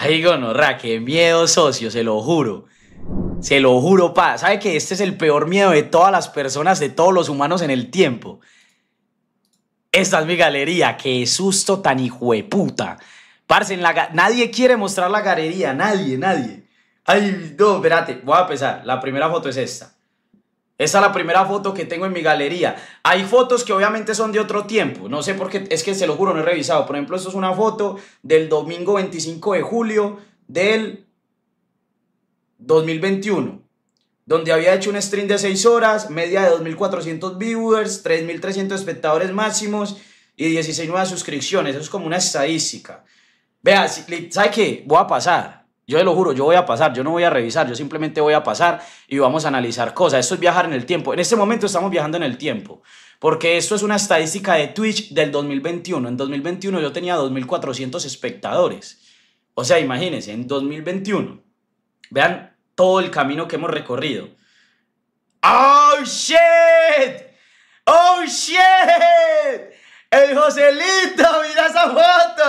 Ay, gonorra, qué miedo, socio, se lo juro. Se lo juro, pa. ¿Sabe que este es el peor miedo de todas las personas, de todos los humanos en el tiempo? Esta es mi galería, qué susto tan hijueputa. Parce, en la nadie quiere mostrar la galería, nadie, nadie. Ay, no, espérate, voy a empezar. La primera foto es esta. Esta es la primera foto que tengo en mi galería. Hay fotos que obviamente son de otro tiempo. No sé por qué, es que se lo juro, no he revisado. Por ejemplo, esto es una foto del domingo 25 de julio del 2021. Donde había hecho un stream de 6 horas, media de 2.400 viewers, 3.300 espectadores máximos y 16 nuevas suscripciones. Eso es como una estadística. Vea, ¿sabe qué? Voy a pasar. Yo te lo juro, yo voy a pasar, yo no voy a revisar, yo simplemente voy a pasar y vamos a analizar cosas. Esto es viajar en el tiempo. En este momento estamos viajando en el tiempo, porque esto es una estadística de Twitch del 2021. En 2021 yo tenía 2.400 espectadores. O sea, imagínense, en 2021, vean todo el camino que hemos recorrido. ¡Oh, shit! ¡Oh, shit! ¡El Joselito! ¡Mira esa foto!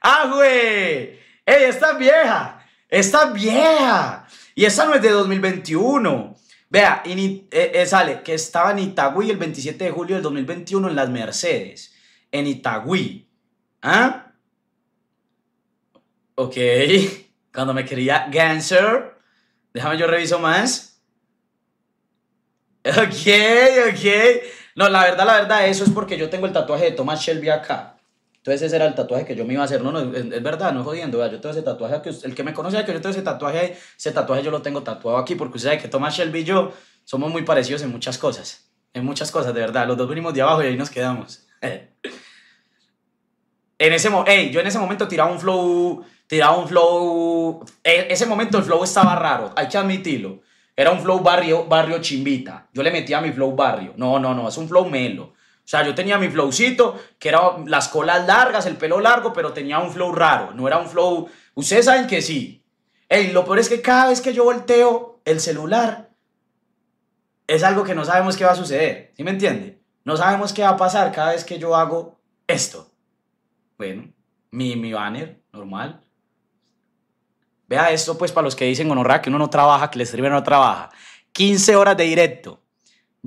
¡Ah, güey! ¡Ey, está vieja! ¡Está vieja! Y esta no es de 2021. Vea, y, eh, eh, sale que estaba en Itagüí el 27 de julio del 2021 en las Mercedes. En Itagüí. ¿Ah? Ok. Cuando me quería Ganser. Déjame yo reviso más. Ok, ok. No, la verdad, la verdad, eso es porque yo tengo el tatuaje de Thomas Shelby acá. Entonces ese era el tatuaje que yo me iba a hacer. No, no, es, verdad, no jodiendo. Yo tengo ese tatuaje, que el que me conoce, que yo tengo ese tatuaje ahí, ese tatuaje yo lo tengo tatuado aquí, porque usted sabe que Thomas Shelby y yo somos muy parecidos en muchas cosas. En muchas cosas, de verdad. Los dos venimos de abajo y ahí nos quedamos. en ese hey, yo en ese momento tiraba un flow, tiraba un flow, en ese momento el flow estaba raro, hay que admitirlo. Era un flow barrio, barrio chimbita. Yo le metía mi flow barrio. No, no, no, es un flow melo. O sea, yo tenía mi flowcito, que era las colas largas, el pelo largo, pero tenía un flow raro. No era un flow. Ustedes saben que sí. Ey, lo peor es que cada vez que yo volteo el celular, es algo que no sabemos qué va a suceder. ¿Sí me entiende? No sabemos qué va a pasar cada vez que yo hago esto. Bueno, mi, mi banner, normal. Vea esto, pues, para los que dicen ra, que uno no trabaja, que el streamer no trabaja. 15 horas de directo.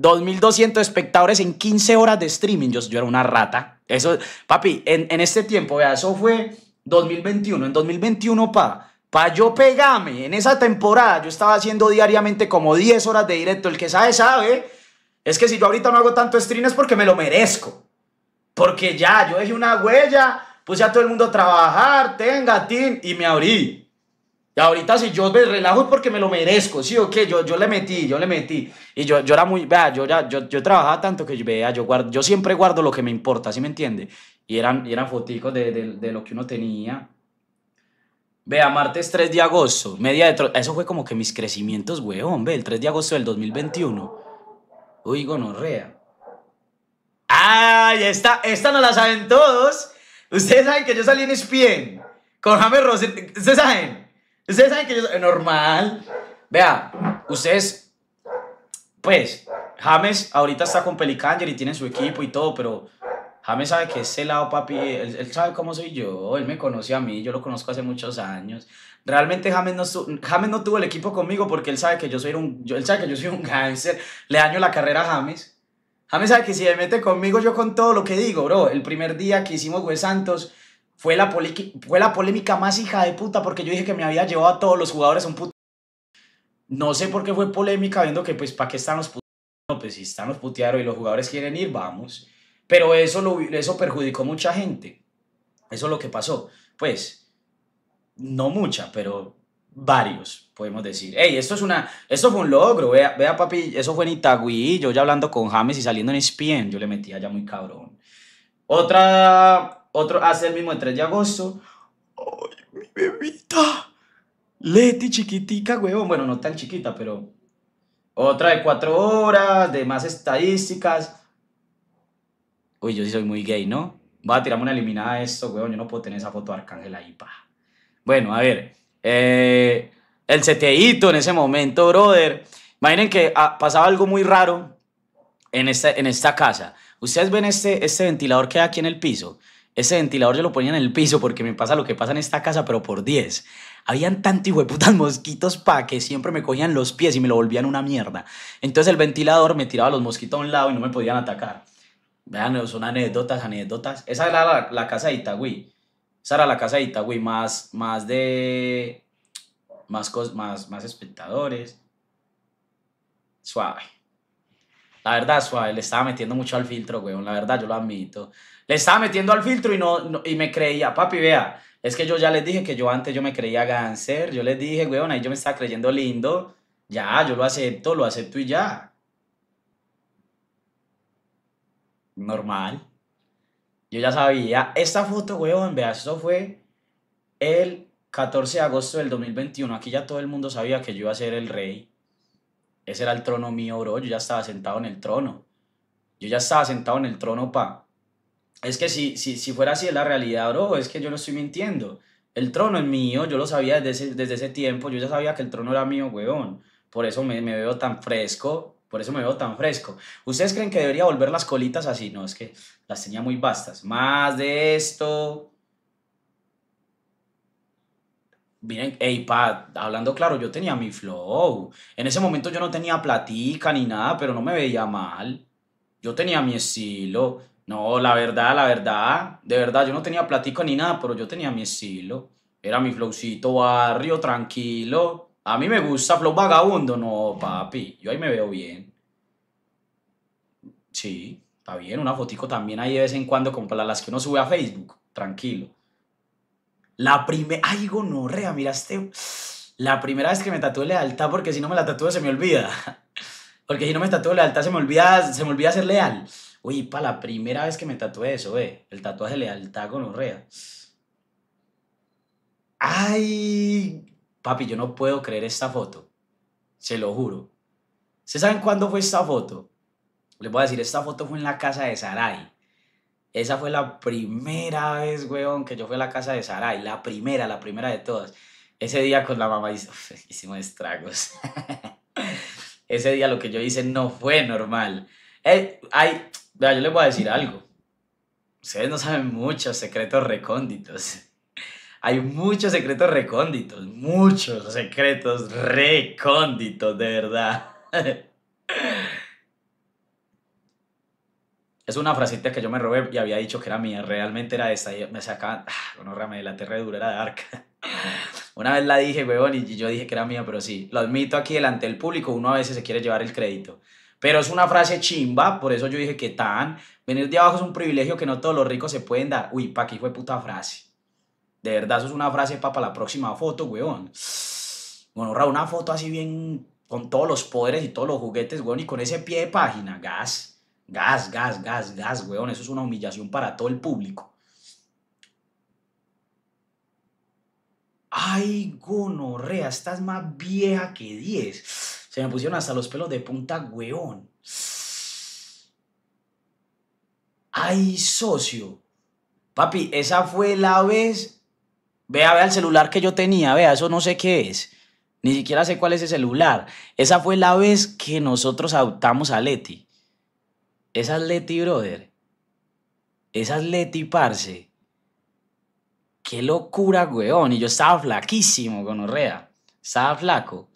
2.200 espectadores en 15 horas de streaming. Yo, era una rata. Eso, papi, en, este tiempo, vea, eso fue 2021. En 2021, pa, pa yo pegame. En esa temporada yo estaba haciendo diariamente como 10 horas de directo. El que sabe, sabe. Es que si yo ahorita no hago tanto stream es porque me lo merezco. Porque ya, yo dejé una huella, puse a todo el mundo a trabajar, tenga, tin, y me abrí. Y ahorita si yo me relajo es porque me lo merezco, ¿sí o qué? Yo, yo le metí, yo le metí. Y yo, yo era muy, vea, yo, ya, yo, yo trabajaba tanto que vea, yo, yo siempre guardo lo que me importa, ¿sí me entiende? Y eran, y eran de, lo que uno tenía. Vea, martes 3 de agosto, media de... Eso fue como que mis crecimientos, weón, ve, el 3 de agosto del 2021. Uy, gonorrea. ¡Ay! Esta, esta no la saben todos. Ustedes saben que yo salí en e Spien con James Rosen. ¿Ustedes saben? Ustedes saben que yo soy normal. Vea, ustedes, pues, James ahorita está con Pelicanger y tiene su equipo y todo, pero James sabe que ese lado, papi, él, sabe cómo soy yo, él me conoce a mí, yo lo conozco hace muchos años. Realmente James no, tuvo el equipo conmigo porque él sabe que yo soy un, yo, él sabe que yo soy un gangster, le daño la carrera a James. James sabe que si se mete conmigo, yo con todo lo que digo, bro. El primer día que hicimos Güey Santos, fue la, fue la polémica más hija de puta porque yo dije que me había llevado a todos los jugadores a un puto. No sé por qué fue polémica viendo que, pues, ¿para qué están los pues si están los puteados y los jugadores quieren ir, vamos. Pero eso, lo, eso perjudicó mucha gente. Eso es lo que pasó. Pues, no mucha, pero varios, podemos decir. Ey, esto, es una, esto fue un logro, vea, vea papi, eso fue en Itagüí, yo ya hablando con James y saliendo en ESPN, yo le metía ya muy cabrón. Otra otro hace el mismo el 3 de agosto. ¡Ay, mi bebita! Leti, chiquitica, huevón. Bueno, no tan chiquita, pero. Otra de cuatro horas, de más estadísticas. Uy, yo sí soy muy gay, ¿no? Va a una eliminada de esto, huevón. Yo no puedo tener esa foto de Arcángel ahí, pa. Bueno, a ver. Eh, el seteíto en ese momento, brother. Imaginen que ah, pasaba algo muy raro en esta, en esta casa. Ustedes ven este, este ventilador que hay aquí en el piso. Ese ventilador yo lo ponía en el piso porque me pasa lo que pasa en esta casa, pero por 10. Habían tantos hijo de putas mosquitos pa que siempre me cogían los pies y me lo volvían una mierda. Entonces el ventilador me tiraba los mosquitos a un lado y no me podían atacar. Vean, son anécdotas, anécdotas. Esa era la, la casa de Itagüí. Esa era la casa de más, más de. Más, más, espectadores. Suave. La verdad, suave, le estaba metiendo mucho al filtro, güey. La verdad, yo lo admito estaba metiendo al filtro y, no, y me creía, papi, vea, es que yo ya les dije que yo antes yo me creía ganser, yo les dije, weón, ahí yo me estaba creyendo lindo, ya, yo lo acepto, lo acepto y ya. Normal. Yo ya sabía, esta foto, weón, vea, eso fue el 14 de agosto del 2021, aquí ya todo el mundo sabía que yo iba a ser el rey. Ese era el trono mío, bro, yo ya estaba sentado en el trono. Yo ya estaba sentado en el trono, pa es que si, si, si fuera así la realidad, bro, es que yo no estoy mintiendo. El trono es mío, yo lo sabía desde ese, tiempo, yo ya sabía que el trono era mío, weón. Por eso me, veo tan fresco, por eso me veo tan fresco. ¿Ustedes creen que debería volver las colitas así? No, es que las tenía muy vastas. Más de esto. Miren, hey, pa, hablando claro, yo tenía mi flow. En ese momento yo no tenía platica ni nada, pero no me veía mal. Yo tenía mi estilo. No, la verdad, la verdad, de verdad, yo no tenía platico ni nada, pero yo tenía mi estilo. Era mi flowcito barrio, tranquilo. A mí me gusta flow vagabundo, no, papi, yo ahí me veo bien. Sí, está bien, una fotico también ahí de vez en cuando, como las que uno sube a Facebook, tranquilo. La primera, ay, gonorrea, mira este... La primera vez que me tatué lealtad, porque si no me la tatúe se me olvida. Porque si no me tatúo lealtad se me olvida, se me olvida ser leal. Uy, pa' la primera vez que me tatué eso, eh, el tatuaje de lealtad con Urrea. Ay, papi, yo no puedo creer esta foto. Se lo juro. ¿Se saben cuándo fue esta foto? Les voy a decir, esta foto fue en la casa de Sarai. Esa fue la primera vez, weón, que yo fui a la casa de Sarai. La primera, la primera de todas. Ese día con la mamá hicimos estragos. Ese día lo que yo hice no fue normal. Eh, ¡Ay! Vea, yo les voy a decir algo. Ustedes no saben muchos secretos recónditos. Hay muchos secretos recónditos, muchos secretos recónditos, de verdad. Es una frasita que yo me robé y había dicho que era mía, realmente era esta. me sacaban, ah, de la tierra dura, era de arca. Una vez la dije, weón, y yo dije que era mía, pero sí, lo admito aquí delante del público, uno a veces se quiere llevar el crédito. Pero es una frase chimba, por eso yo dije que tan. Venir de abajo es un privilegio que no todos los ricos se pueden dar. Uy, pa' aquí fue puta frase. De verdad, eso es una frase, pa, para la próxima foto, weón. Gonorra, una foto así bien con todos los poderes y todos los juguetes, weón, y con ese pie de página, gas. Gas, gas, gas, gas, weón. Eso es una humillación para todo el público. Ay, gonorrea, estás más vieja que 10. Se me pusieron hasta los pelos de punta, weón. Ay, socio. Papi, esa fue la vez. Vea, vea el celular que yo tenía, vea, eso no sé qué es. Ni siquiera sé cuál es ese celular. Esa fue la vez que nosotros adoptamos a Leti. Esa es Leti, brother. Esa es Leti, parce. Qué locura, weón. Y yo estaba flaquísimo con Orrea. Estaba flaco.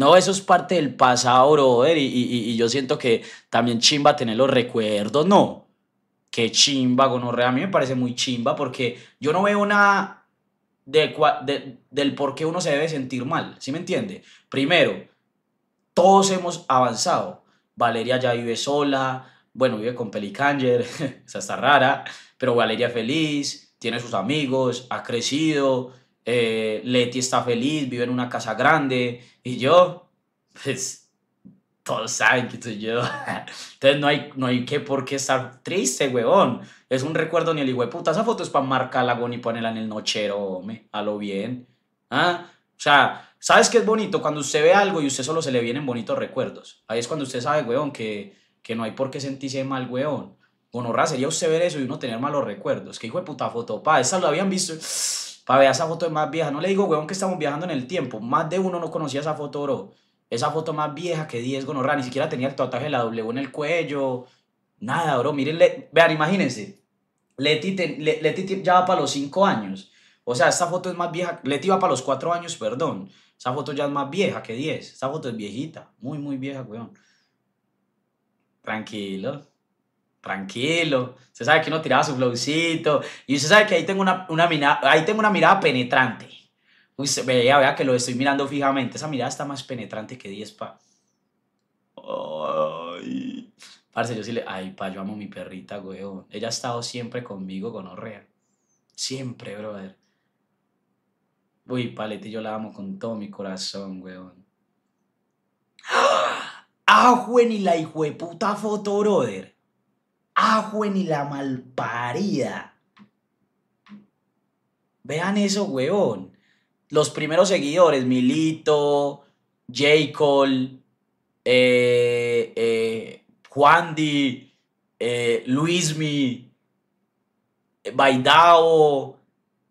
No, eso es parte del pasado, brother. Y, yo siento que también chimba tener los recuerdos, ¿no? Qué chimba, gonorrea. A mí me parece muy chimba porque yo no veo nada de, del por qué uno se debe sentir mal. ¿Sí me entiende? Primero, todos hemos avanzado. Valeria ya vive sola. Bueno, vive con Pelicanger. Esa está rara. Pero Valeria feliz. Tiene sus amigos. Ha crecido eh, Leti está feliz, vive en una casa grande, y yo, pues, todos saben que soy yo. Entonces no hay, no hay que por qué estar triste, weón. Es un recuerdo ni el hijo de puta. Esa foto es para marcarla, weón, y ponerla en el nochero, hombre, a lo bien. ¿Ah? O sea, ¿sabes qué es bonito? Cuando usted ve algo y usted solo se le vienen bonitos recuerdos. Ahí es cuando usted sabe, weón, que, que no hay por qué sentirse mal, weón. Gonorra sería usted ver eso y uno tener malos recuerdos. Que hijo de puta foto, pa, esa lo habían visto para ver esa foto es más vieja. No le digo, weón, que estamos viajando en el tiempo. Más de uno no conocía esa foto, bro. Esa foto más vieja que 10 gonorra. Ni siquiera tenía el tatuaje de la W en el cuello. Nada, bro. Miren, Vean, imagínense. Leti, ya va para los 5 años. O sea, esta foto es más vieja. Leti va para los 4 años, perdón. Esa foto ya es más vieja que 10. Esa foto es viejita. Muy, muy vieja, weón. Tranquilo tranquilo. Usted sabe que uno tiraba su flowcito y usted sabe que ahí tengo una, mirada, ahí tengo una mirada penetrante. Uy, vea, vea que lo estoy mirando fijamente. Esa mirada está más penetrante que 10 pa. Ay. Parce, yo sí le. Ay, pa, yo amo mi perrita, weón. Ella ha estado siempre conmigo con Orrea. Siempre, brother. Uy, palete, yo la amo con todo mi corazón, weón. ¡Ah, güey! Ah, ni la puta foto, brother joven y la malparida. Vean eso, weón. Los primeros seguidores, Milito, J. Cole, eh, eh, Juan eh, Luismi, eh, Baidao,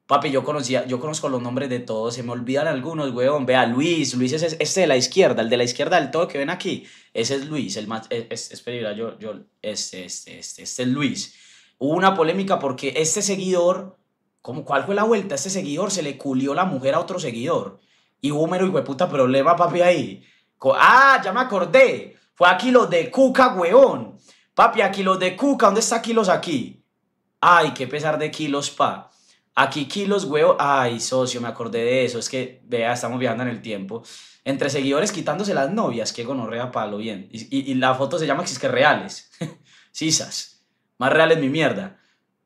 Papi, yo conocía, yo conozco los nombres de todos, se me olvidan algunos, weón. Vea, Luis, Luis es este de la izquierda, el de la izquierda del todo que ven aquí. Ese es Luis, el más, es, yo, yo, este, este, este, este es Luis. Hubo una polémica porque este seguidor, ¿cómo, ¿cuál fue la vuelta? Este seguidor se le culió la mujer a otro seguidor. Y hubo mero hijo puta problema, papi, ahí. Ah, ya me acordé. Fue aquí los de Cuca, weón. Papi, aquí los de Cuca, ¿dónde está Kilos aquí? Ay, qué pesar de Kilos, pa. Aquí kilos, huevo. Ay, socio, me acordé de eso. Es que, vea, estamos viajando en el tiempo. Entre seguidores quitándose las novias. Qué gonorrea palo, bien. Y, la foto se llama que reales. Sisas. Más reales mi mierda.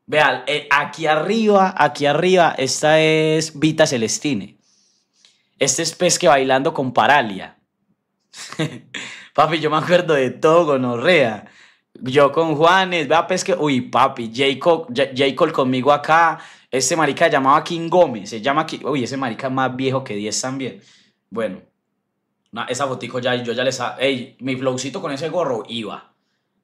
Vean, eh, aquí arriba, aquí arriba, esta es Vita Celestine. Este es Pesque bailando con Paralia. papi, yo me acuerdo de todo, gonorrea. Yo con Juanes, vea Pesque. Uy, papi, Jacob, conmigo acá. Este marica llamaba King Gómez, se llama King... Uy, ese marica más viejo que 10 también. Bueno, esa botica ya, yo ya les... Ey, mi flowcito con ese gorro iba.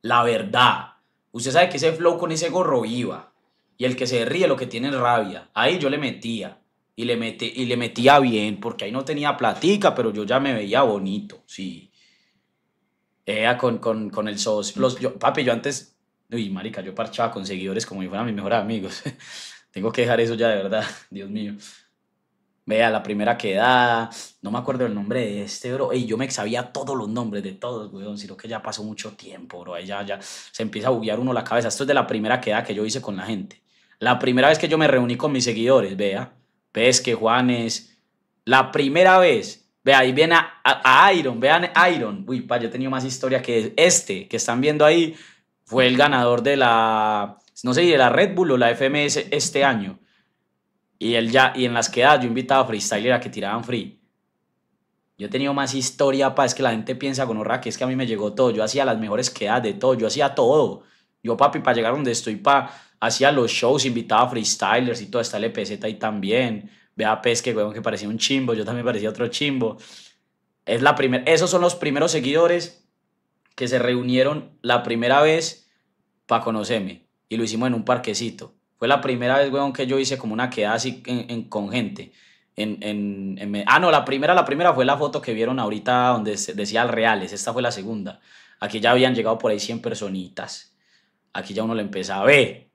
La verdad. Usted sabe que ese flow con ese gorro iba. Y el que se ríe lo que tiene rabia. Ahí yo le metía. Y le, y le metía bien, porque ahí no tenía platica, pero yo ya me veía bonito, sí. Era con, con, con el socio. Los, papi, yo antes... Uy, marica, yo parchaba con seguidores como si fueran mis mejores amigos. Tengo que dejar eso ya de verdad, Dios mío. Vea, la primera quedada, no me acuerdo el nombre de este, bro. Ey, yo me sabía todos los nombres de todos, weón, lo que ya pasó mucho tiempo, bro. Ahí ya, ya se empieza a buguear uno la cabeza. Esto es de la primera quedada que yo hice con la gente. La primera vez que yo me reuní con mis seguidores, vea. Pesque, Juanes. La primera vez. Vea, ahí viene a, Iron, vean Iron. Uy, pa, yo he tenido más historia que este que están viendo ahí. Fue el ganador de la no sé, de la Red Bull o la FMS este año. Y, él ya, y en las quedadas yo invitaba a freestyler a que tiraban free. Yo he tenido más historia, pa, es que la gente piensa con horror, que es que a mí me llegó todo. Yo hacía las mejores quedadas de todo, yo hacía todo. Yo, papi, para llegar donde estoy, pa, hacía los shows, invitaba a freestylers y toda esta LPZ e ahí también. Vea, pues, que, weón, que parecía un chimbo, yo también parecía otro chimbo. Es la primer, esos son los primeros seguidores que se reunieron la primera vez para conocerme y lo hicimos en un parquecito. Fue la primera vez, weón, que yo hice como una quedada así en, con gente. En, en, ah, no, la primera, la primera fue la foto que vieron ahorita donde decía Reales. Esta fue la segunda. Aquí ya habían llegado por ahí 100 personitas. Aquí ya uno le empezaba a ver.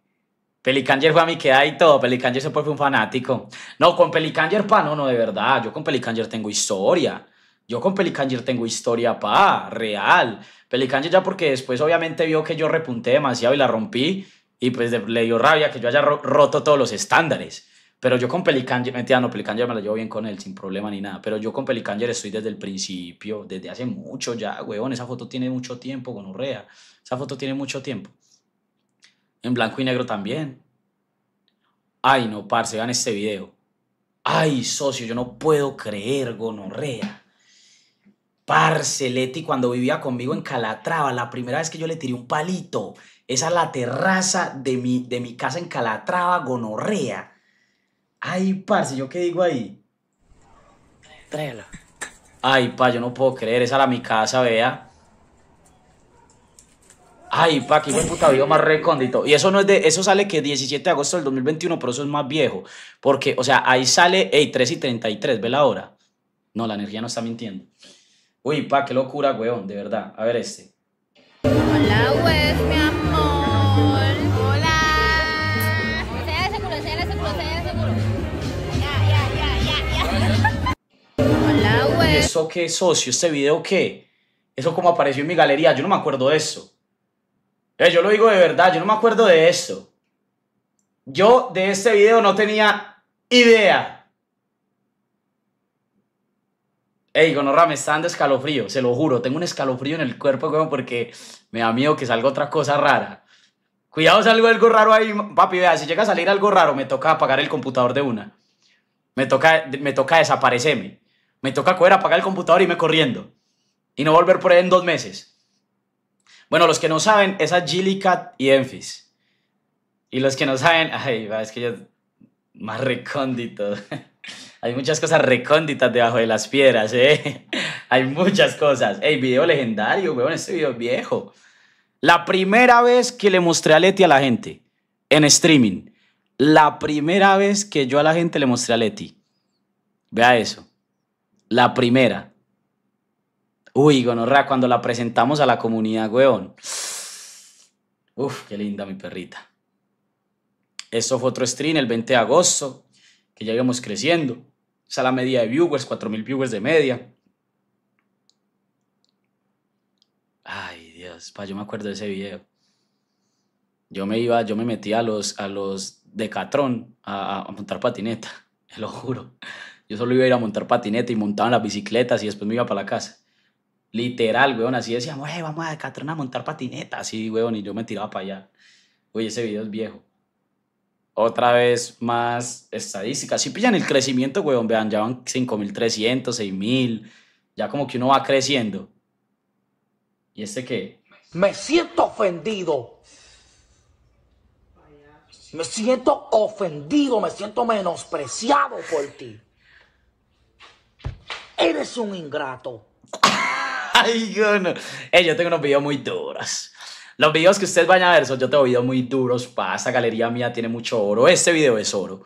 Pelicanger fue a mi queda y todo. Pelicanger se fue un fanático. No, con Pelicanger, pa, no, no, de verdad. Yo con Pelicanger tengo historia. Yo con Pelicanger tengo historia, pa, real. Pelicanger ya porque después obviamente vio que yo repunté demasiado y la rompí. Y pues le dio rabia que yo haya roto todos los estándares. Pero yo con Pelicanger, mentira, no, Pelicanger me la llevo bien con él, sin problema ni nada. Pero yo con Pelicanger estoy desde el principio, desde hace mucho ya, weón. Esa foto tiene mucho tiempo, con Esa foto tiene mucho tiempo. En blanco y negro también. Ay, no, parce, vean este video. Ay, socio, yo no puedo creer, gonorrea. Parce, Leti, cuando vivía conmigo en Calatrava, la primera vez que yo le tiré un palito, es la terraza de mi, de mi casa en Calatrava, Gonorrea. Ay, Si ¿yo qué digo ahí? Ay, pa, yo no puedo creer, esa era mi casa, vea. Ay, pa, Que buen puta Vivo más recóndito. Y eso no es de, eso sale que 17 de agosto del 2021, pero eso es más viejo. Porque, o sea, ahí sale, ey, 3 y 33, ve la hora. No, la energía no está mintiendo. Uy, pa, qué locura, weón, de verdad. A ver este. Hola, mi amor. qué, socio? ¿Este video qué? ¿Eso cómo apareció en mi galería? Yo no me acuerdo de eso. Eh, yo lo digo de verdad, yo no me acuerdo de eso. Yo de este video no tenía idea. Ey, Gonorra, me está dando escalofrío, se lo juro. Tengo un escalofrío en el cuerpo, porque me da miedo que salga otra cosa rara. Cuidado, salgo algo raro ahí, papi. Vea, si llega a salir algo raro, me toca apagar el computador de una. Me toca, me toca desaparecerme. Me toca coger, apagar el computador y me corriendo. Y no volver por él en dos meses. Bueno, los que no saben, es Agilicat y Enfis. Y los que no saben, ay, es que yo. Más recóndito. Hay muchas cosas recónditas debajo de las piedras, ¿eh? Hay muchas cosas. Ey, video legendario, weón, este video viejo. La primera vez que le mostré a Leti a la gente en streaming. La primera vez que yo a la gente le mostré a Leti. Vea eso. La primera. Uy, gonorra cuando la presentamos a la comunidad, weón. Uf, qué linda mi perrita. Eso fue otro stream el 20 de agosto, que ya íbamos creciendo. O la media de viewers, 4.000 viewers de media. Ay, Dios, pa, yo me acuerdo de ese video. Yo me iba, yo me metía a los, a los De a montar patineta, te lo juro. Yo solo iba a ir a montar patineta y montaban las bicicletas y después me iba para la casa. Literal, weón, así decíamos, hey, vamos a Decatrón a montar patineta, así, weón, y yo me tiraba para allá. Oye, ese video es viejo. Otra vez más estadísticas. Si pillan el crecimiento, weón, vean, ya van 5.300, 6.000, ya como que uno va creciendo. ¿Y este qué? Me siento ofendido. Me siento ofendido, me siento menospreciado por ti. Eres un ingrato. Ay, yo eh, yo tengo unos videos muy duros. Los videos que ustedes vayan a ver son yo tengo videos muy duros pasa galería mía, tiene mucho oro. Este video es oro.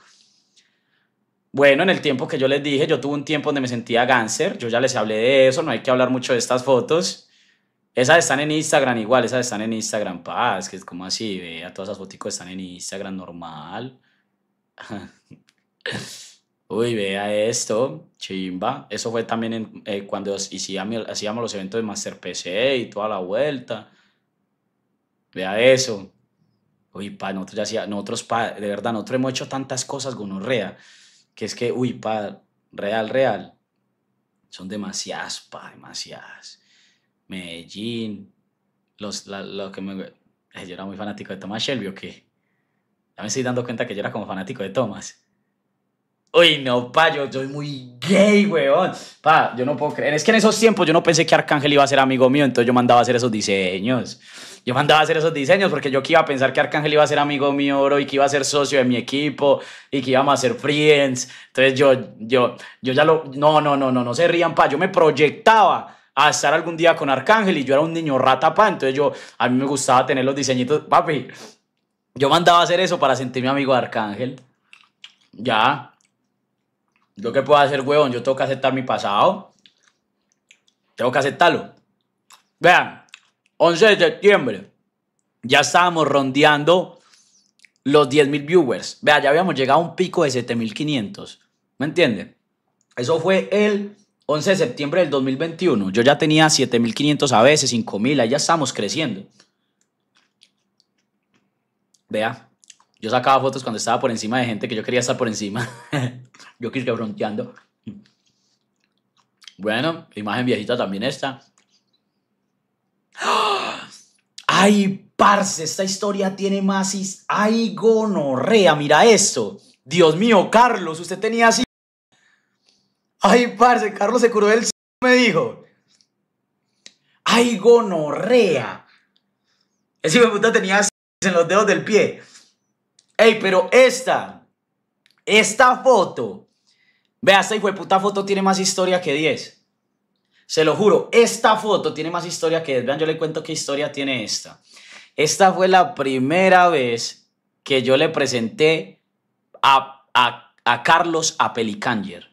Bueno, en el tiempo que yo les dije, yo tuve un tiempo donde me sentía cáncer. Yo ya les hablé de eso, no hay que hablar mucho de estas fotos. Esas están en Instagram igual, esas están en Instagram. Paz, que es como así, vea, todas esas fotos están en Instagram normal. Uy, vea esto, chimba. Eso fue también eh, cuando hacíamos, los eventos de Master PC y toda la vuelta. Vea eso. Uy, pa, nosotros ya hacíamos, nosotros, pa, de verdad, nosotros hemos hecho tantas cosas con gonorrea, que es que, uy, pa, real, real. Son demasiadas, pa, demasiadas. Medellín, los, la, lo que me... Yo era muy fanático de Tomás Shelby, ¿o qué? Ya me estoy dando cuenta que yo era como fanático de Thomas. Uy, no, pa, yo soy muy gay, weón. Pa, yo no puedo creer. Es que en esos tiempos yo no pensé que Arcángel iba a ser amigo mío, entonces yo mandaba a hacer esos diseños. Yo mandaba a hacer esos diseños porque yo que iba a pensar que Arcángel iba a ser amigo mío, bro, y que iba a ser socio de mi equipo, y que íbamos a ser friends. Entonces yo, yo, yo ya lo. No, no, no, no, no se rían, pa. Yo me proyectaba a estar algún día con Arcángel y yo era un niño rata, pa. Entonces yo, a mí me gustaba tener los diseñitos. Papi, yo mandaba a hacer eso para sentirme amigo de Arcángel. Ya. Yo qué puedo hacer, huevón, yo tengo que aceptar mi pasado. Tengo que aceptarlo. Vean, 11 de septiembre, ya estábamos rondeando los 10.000 viewers. Vean, ya habíamos llegado a un pico de 7.500. ¿Me entienden? Eso fue el 11 de septiembre del 2021. Yo ya tenía 7.500 a veces, 5.000, ahí ya estamos creciendo. Vean. Yo sacaba fotos cuando estaba por encima de gente que yo quería estar por encima. yo quise fronteando. Bueno, imagen viejita también está ¡Ah! ¡Ay, parce! Esta historia tiene más... ¡Ay, gonorrea! Mira esto. Dios mío, Carlos, usted tenía así... ¡Ay, parce! Carlos se curó del... me dijo. ¡Ay, gonorrea! Ese hijo puta tenía así en los dedos del pie. Ey, pero esta, esta foto, vea, esta hijo puta foto tiene más historia que 10. Se lo juro, esta foto tiene más historia que 10. Vean, yo le cuento qué historia tiene esta. Esta fue la primera vez que yo le presenté a, Carlos a Pelicanger.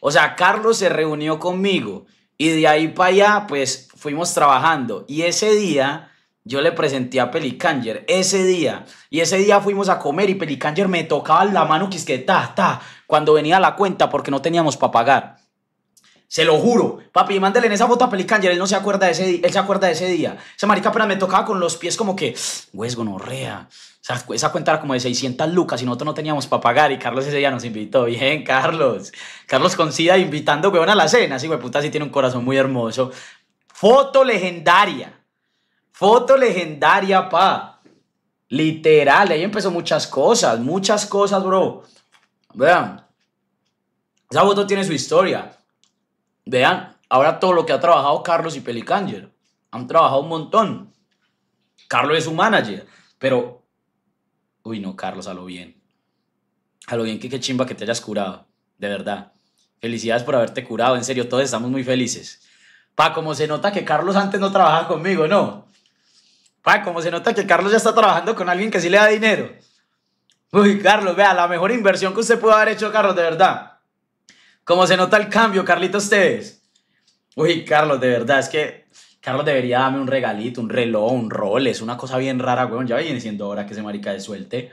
O sea, Carlos se reunió conmigo y de ahí para allá, pues fuimos trabajando. Y ese día yo le presenté a Pelicanger ese día. Y ese día fuimos a comer y Pelicanger me tocaba la mano que es que ta, ta, cuando venía la cuenta porque no teníamos para pagar. Se lo juro. Papi, mándale en esa foto a Pelicanger. Él no se acuerda de ese, él se acuerda de ese día. esa marica apenas me tocaba con los pies como que, güey, gonorrea. O sea, esa cuenta era como de 600 lucas y nosotros no teníamos para pagar. Y Carlos ese día nos invitó. Bien, Carlos. Carlos SIDA invitando, güey, a la cena. Así, güey, puta, sí tiene un corazón muy hermoso. Foto legendaria. Foto legendaria, pa. Literal, ahí empezó muchas cosas, muchas cosas, bro. Vean, esa foto tiene su historia. Vean, ahora todo lo que ha trabajado Carlos y Pelicanger. Han trabajado un montón. Carlos es su manager, pero... Uy, no, Carlos, a lo bien. A lo bien, que qué chimba que te hayas curado, de verdad. Felicidades por haberte curado, en serio, todos estamos muy felices. Pa, como se nota que Carlos antes no trabajaba conmigo, ¿no? como se nota que Carlos ya está trabajando con alguien que sí le da dinero. Uy, Carlos, vea, la mejor inversión que usted pudo haber hecho, Carlos, de verdad. Como se nota el cambio, Carlito, ustedes. Uy, Carlos, de verdad, es que Carlos debería darme un regalito, un reloj, un rol Es una cosa bien rara, weón. Ya viene siendo hora que ese marica de suelte.